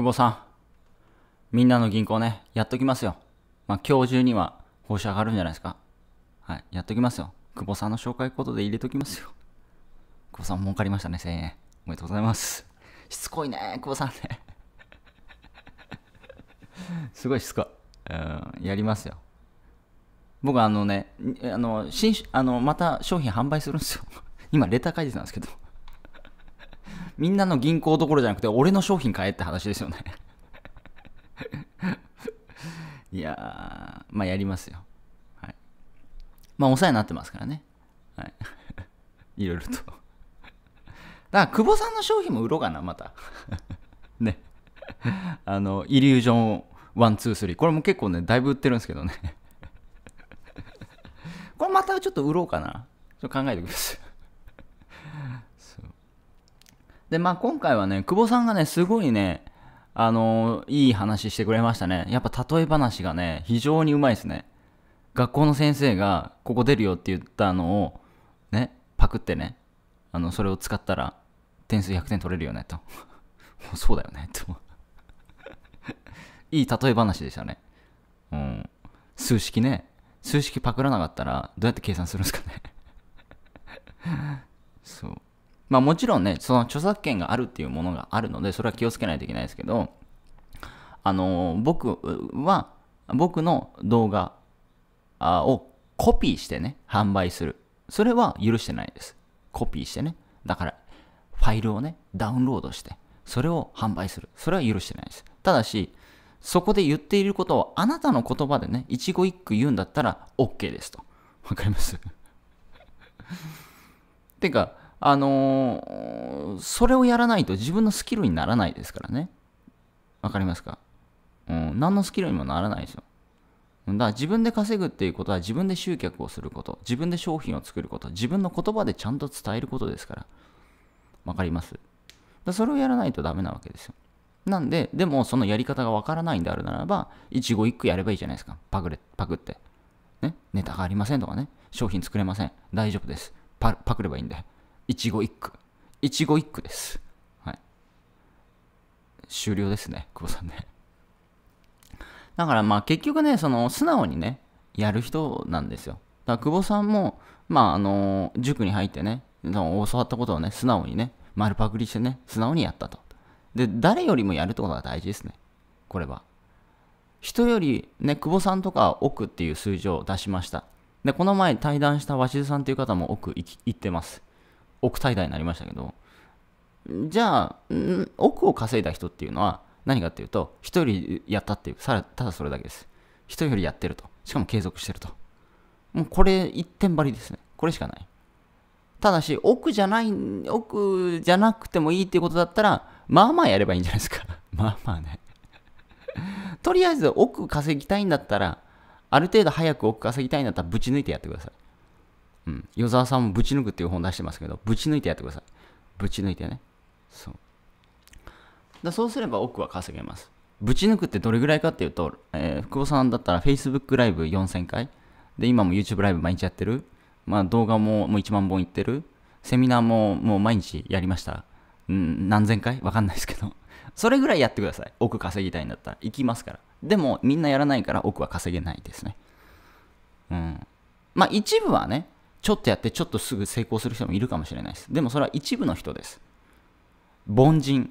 久保さん、みんなの銀行ね、やっときますよ。まあ、今日中には報酬上がるんじゃないですか。はい、やっときますよ。久保さんの紹介コードで入れときますよ。久保さん儲かりましたね、1000円。おめでとうございます。しつこいね、久保さんね。すごいしつこい。うん、やりますよ。僕あのね、あの、新、あの、また商品販売するんですよ。今、レター解説なんですけど。みんなの銀行どころじゃなくて、俺の商品買えって話ですよね いやー、まあやりますよ。はい。まあお世話になってますからね。はい。いろいろとだから、久保さんの商品も売ろうかな、また ね。あの、イリュージョン123。これも結構ね、だいぶ売ってるんですけどねこれまたちょっと売ろうかな。ちょっと考えてください。で、まあ今回はね、久保さんがね、すごいね、あのー、いい話してくれましたね。やっぱ例え話がね、非常にうまいですね。学校の先生が、ここ出るよって言ったのを、ね、パクってね、あの、それを使ったら、点数100点取れるよね、と。そうだよね、と。いい例え話でしたね。うん。数式ね。数式パクらなかったら、どうやって計算するんですかね そう。まあもちろんね、その著作権があるっていうものがあるので、それは気をつけないといけないですけど、あのー、僕は、僕の動画をコピーしてね、販売する。それは許してないです。コピーしてね。だから、ファイルをね、ダウンロードして、それを販売する。それは許してないです。ただし、そこで言っていることをあなたの言葉でね、一語一句言うんだったら OK ですと。わかります てか、あのー、それをやらないと自分のスキルにならないですからね。わかりますかうん、何のスキルにもならないですよ。だから自分で稼ぐっていうことは自分で集客をすること、自分で商品を作ること、自分の言葉でちゃんと伝えることですから。わかりますだそれをやらないとダメなわけですよ。なんで、でもそのやり方がわからないんであるならば、一語一句やればいいじゃないですか。パクれ、パグって。ね、ネタがありませんとかね、商品作れません。大丈夫です。パパクればいいんで。一期一句。一期一句です。はい。終了ですね、久保さんね。だからまあ結局ね、その素直にね、やる人なんですよ。だから久保さんも、まああの、塾に入ってね、教わったことをね、素直にね、丸パクリしてね、素直にやったと。で、誰よりもやるってことが大事ですね。これは。人よりね、久保さんとか奥っていう数字を出しました。で、この前対談した鷲津さんという方も奥行ってます。億滞在になりましたけど、じゃあ、ん億を稼いだ人っていうのは、何かっていうと、1人やったっていう、ただそれだけです。人よりやってると。しかも継続してると。もうこれ一点張りですね。これしかない。ただし、奥じゃない、奥じゃなくてもいいっていうことだったら、まあまあやればいいんじゃないですか。まあまあねとりあえず奥稼ぎたいんだったら、ある程度早く奥稼ぎたいんだったらぶち抜いてやってください。うん。与沢さんもぶち抜くっていう本出してますけど、ぶち抜いてやってください。ぶち抜いてね。そう。だそうすれば奥は稼げます。ぶち抜くってどれぐらいかっていうと、えー、福尾さんだったら Facebook ライブ4000回。で、今も YouTube ライブ毎日やってる。まあ動画ももう1万本いってる。セミナーももう毎日やりました。うん、何千回わかんないですけど。それぐらいやってください。奥稼ぎたいんだったら。行きますから。でも、みんなやらないから奥は稼げないですね。うん。まあ一部はね、ちょっとやってちょっとすぐ成功する人もいるかもしれないです。でもそれは一部の人です。凡人。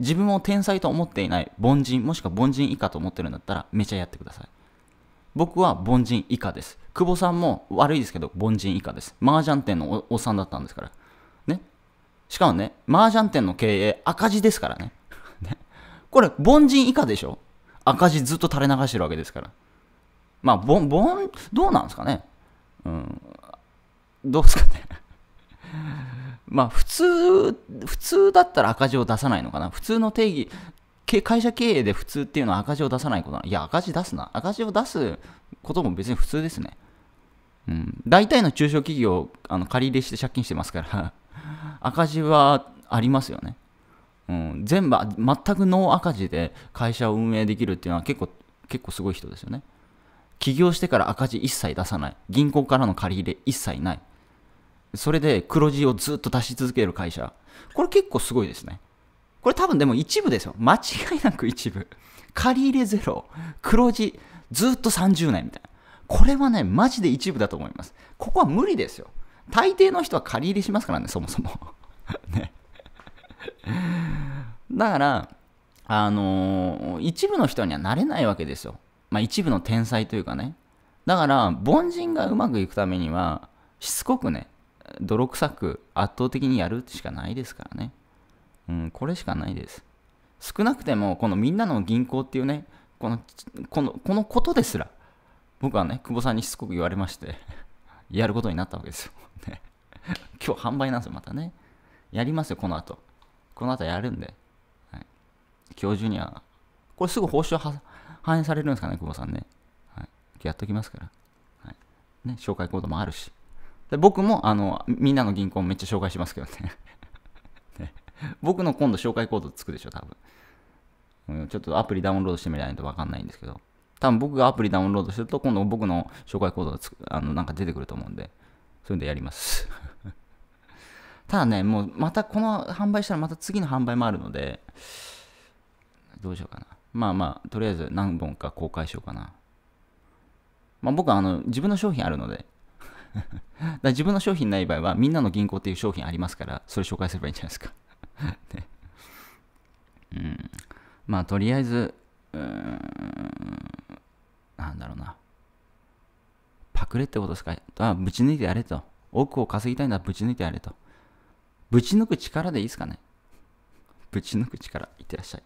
自分を天才と思っていない凡人、もしくは凡人以下と思ってるんだったらめちゃやってください。僕は凡人以下です。久保さんも悪いですけど凡人以下です。麻雀店のおっさんだったんですから。ね。しかもね、麻雀店の経営赤字ですからね。ねこれ凡人以下でしょ赤字ずっと垂れ流してるわけですから。まあ、ぼん、ぼん、どうなんですかね。うん。どうですかね まあ普通、普通だったら赤字を出さないのかな。普通の定義、会社経営で普通っていうのは赤字を出さないことな。いや、赤字出すな。赤字を出すことも別に普通ですね。うん、大体の中小企業、あの借り入れして借金してますから 赤字はありますよね。うん、全部、全くノー赤字で会社を運営できるっていうのは結構、結構すごい人ですよね。起業してから赤字一切出さない。銀行からの借り入れ一切ない。それで黒字をずっと出し続ける会社。これ結構すごいですね。これ多分でも一部ですよ。間違いなく一部。借り入れゼロ、黒字、ずっと30年みたいな。これはね、マジで一部だと思います。ここは無理ですよ。大抵の人は借り入れしますからね、そもそも。ね。だから、あのー、一部の人にはなれないわけですよ。まあ一部の天才というかね。だから、凡人がうまくいくためには、しつこくね、泥臭く圧倒的にやるしかないですからね。うん、これしかないです。少なくても、このみんなの銀行っていうね、この、この、このことですら、僕はね、久保さんにしつこく言われまして やることになったわけですよ。今日販売なんですよ、またね。やりますよ、この後。この後やるんで。はい、今日中には、これすぐ報酬反映されるんですかね、久保さんね。はい、やっときますから。ね、紹介コードもあるし。で僕もあのみんなの銀行めっちゃ紹介しますけどね ね僕の今度紹介コードつくでしょ多分ちょっとアプリダウンロードしてみないと分かんないんですけど多分僕がアプリダウンロードすると今度僕の紹介コードがつあのなんか出てくると思うんでそういうんでやります ただねもうまたこの販売したらまた次の販売もあるのでどうしようかなまあまあとりあえず何本か公開しようかなまあ僕はあの自分の商品あるのでら自分の商品ない場合は、みんなの銀行っていう商品ありますから、それ紹介すればいいんじゃないですか ね。うん。まあ、とりあえず、うん、なんだろうな。パクれってことですか。あ、ぶち抜いてやれと。億を稼ぎたいならぶち抜いてやれと。ぶち抜く力でいいですかね。ぶち抜く力、いってらっしゃい。